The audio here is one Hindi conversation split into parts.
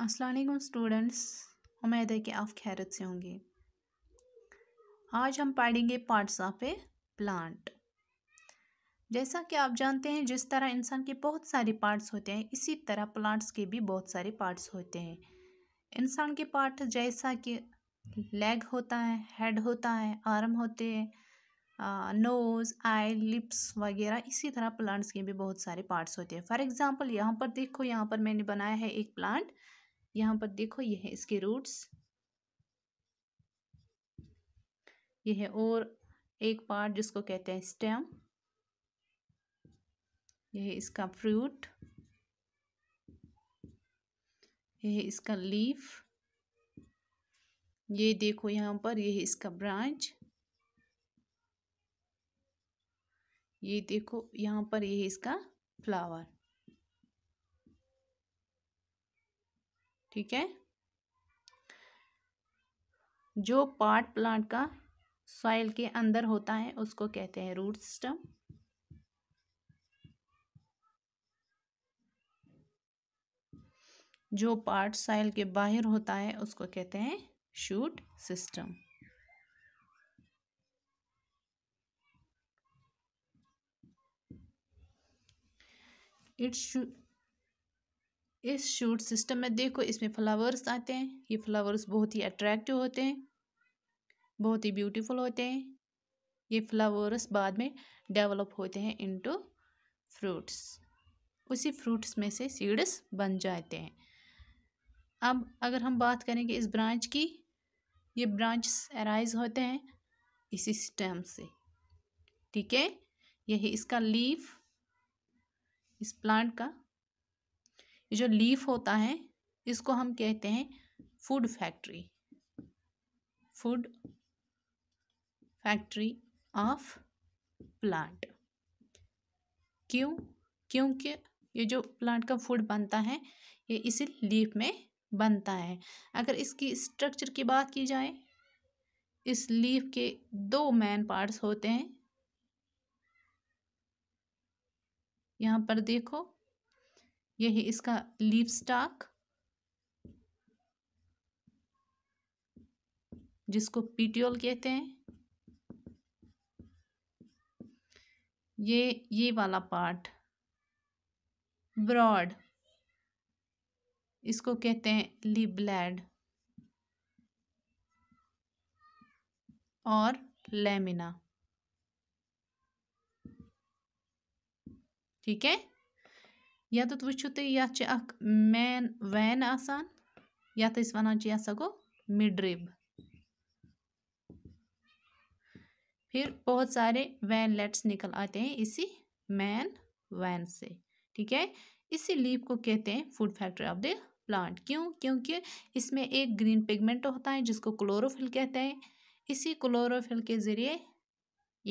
अस्सलाम स्टूडेंट्स उम्मीद है कि आप खैरत से होंगे आज हम पढ़ेंगे पार्ट्स ऑफ ए प्लांट जैसा कि आप जानते हैं जिस तरह इंसान के बहुत सारे पार्ट्स होते हैं इसी तरह प्लांट्स के भी बहुत सारे पार्ट्स होते हैं इंसान के पार्ट जैसा कि लेग होता है हेड होता है आर्म होते हैं नोज़ आई लिप्स वगैरह इसी तरह प्लांट्स के भी बहुत सारे पार्ट्स होते हैं फॉर एग्ज़ाम्पल यहाँ पर देखो यहाँ पर मैंने बनाया है एक प्लांट यहाँ पर देखो ये है इसके रूट्स ये है और एक पार्ट जिसको कहते हैं स्टेम यह है इसका फ्रूट यह है इसका लीफ ये देखो यहाँ पर यह है इसका ब्रांच ये देखो यहाँ पर यह है इसका फ्लावर ठीक है जो पार्ट प्लांट का सॉइल के अंदर होता है उसको कहते हैं रूट सिस्टम जो पार्ट साइल के बाहर होता है उसको कहते हैं शूट सिस्टम इट्स इस शूट सिस्टम में देखो इसमें फ्लावर्स आते हैं ये फ्लावर्स बहुत ही अट्रैक्टिव होते हैं बहुत ही ब्यूटीफुल होते हैं ये फ्लावर्स बाद में डेवलप होते हैं इनटू फ्रूट्स उसी फ्रूट्स में से सीड्स बन जाते हैं अब अगर हम बात करेंगे इस ब्रांच की ये ब्रांच एराइज होते हैं इसी स्टेम से ठीक है यही इसका लीफ इस प्लांट का ये जो लीफ होता है इसको हम कहते हैं food factory food factory of plant क्यों क्योंकि ये जो प्लांट का फूड बनता है ये इसी लीफ में बनता है अगर इसकी स्ट्रक्चर की बात की जाए इस लीफ के दो मेन पार्ट्स होते हैं यहाँ पर देखो ये है इसका लीव स्टाक जिसको पीटियोल कहते हैं ये ये वाला पार्ट ब्रॉड इसको कहते हैं ब्लैड और लेमिना ठीक है ییٚتٮ۪تھ وٕچھِو تُہۍ یَتھ چھِ اَکھ مین وین آسان یَتھ أسۍ وَنان फिर बहुत सारे वैन लेट्स निकल आते हैं इसी मैन वैन से ठीक है इसी लीप को कहते हैं food factory of the plant क्यों क्योंकि इसमें एक ग्रीन पिगमेंट होता है जिसको क्लोरोफिल कहते हैं इसी क्लोरोफिल के ज़रिए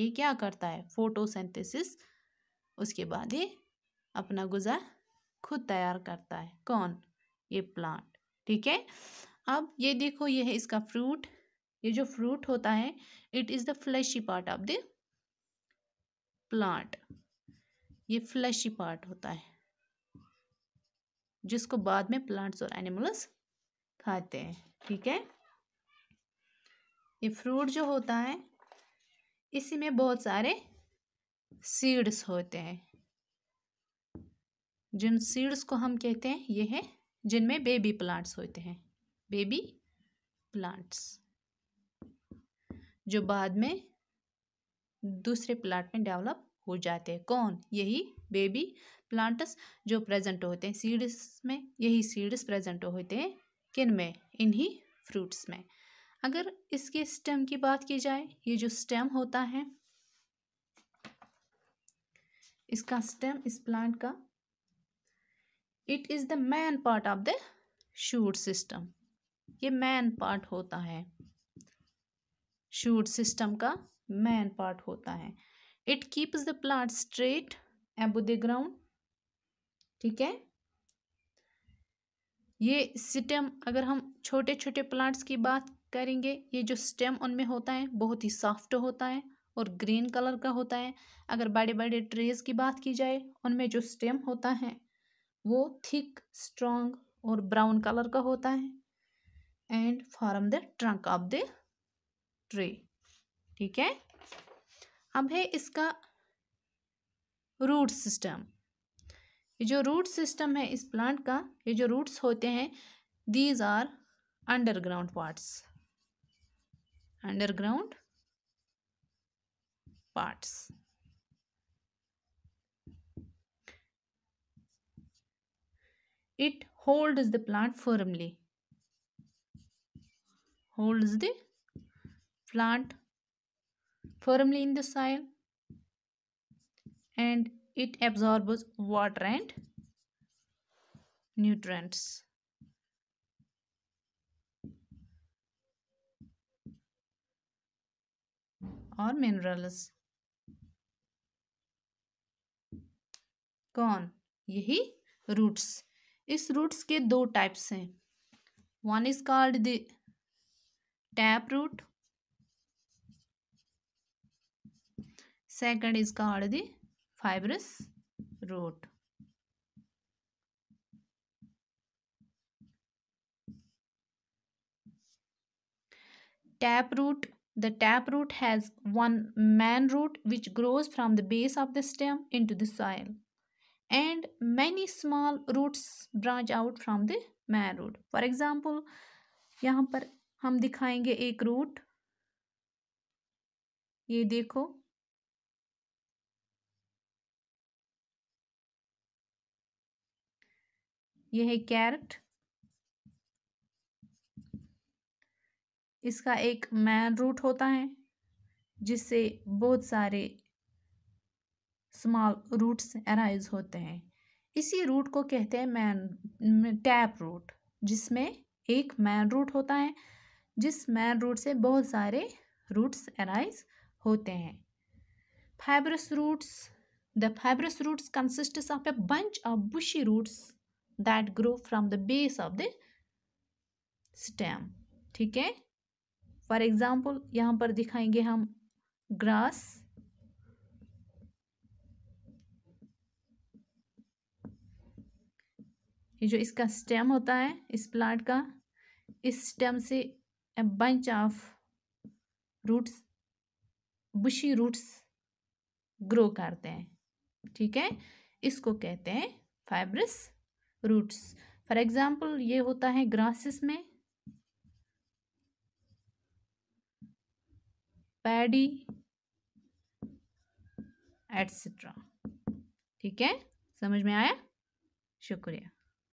ये क्या करता है फोटोसेंथिस उसके बाद ये अपना गुजा खुद तैयार करता है कौन ये प्लांट ठीक है अब ये देखो ये है इसका फ्रूट ये जो फ्रूट होता है it is the fleshy part of the plant ये फ्लैशी पार्ट होता है जिसको बाद में प्लांट्स और एनिमल्स खाते हैं ठीक है ये फ्रूट जो होता है इसी में बहुत सारे सीड्स होते हैं जिन सीड्स को हम कहते हैं ये हैं जिनमें बेबी प्लांट्स होते हैं बेबी प्लांट्स जो बाद में दूसरे प्लांट में डेवलप हो जाते हैं कौन यही बेबी प्लांट्स जो प्रेजेंट होते हैं सीड्स में यही सीड्स प्रेजेंट होते हैं किन में इन्हीं फ्रूट्स में अगर इसके स्टेम की बात की जाए ये जो स्टेम होता है इसका स्टेम इस प्लांट का it is the main part of the shoot system ये मैन पार्ट होता है शूट सिस्टम का मैन पार्ट होता है it keeps the plant straight above the ground ठीक है ये स्टेम अगर हम छोटे छोटे प्लांट्स की बात करेंगे ये जो स्टेम उनमें होता है बहुत ही सॉफ्ट होता है और ग्रीन कलर का होता है अगर बड़े बड़े ट्रीज की बात की जाए उनमें जो स्टेम होता है वो थिक स्ट्रॉन्ग और ब्राउन कलर का होता है and form the trunk of the tree ठीक है अब है इसका रूट सिस्टम ये जो रूट सिस्टम है इस प्लांट का ये जो रूट्स होते हैं these are underground parts underground parts it holds the plant firmly holds the plant firmly in the soil and it absorbs water and nutrients. or minerals. कौन यही roots इस रूट्स के दो टाइप्स हैं one is called the tap root second is called the fibrous root tap root the tap root has one main root which grows from the base of the stem into the soil and many small roots branch out from the main root. For example, यहाँ पर हम दिखाएंगे एक रूट ये देखो ये है कैरेट इसका एक मैन रूट होता है जिससे बहुत सारे स्मॉल रूट्स अराइज होते हैं इसी रूट को कहते हैं मैन टैप रूट जिसमें एक मैन रूट होता है जिस मैन रूट से बहुत सारे रूट्स अराइज होते हैं fibrous roots the fibrous roots consist of a bunch of bushy roots that grow from the base of the stem ठीक है फॉर एग्जाम्पल यहाँ पर दिखाएंगे हम ग्रास ये जो इसका स्टेम होता है इस प्लांट का इस स्टेम से a bunch of roots bushy roots grow करते हैं ठीक है इसको कहते हैं फाइब्रस रूट्स फॉर एग्ज़ाम्पल ये होता है ग्रासेस में पैडी एट्सट्रा ठीक है समझ में आया शुक्रिया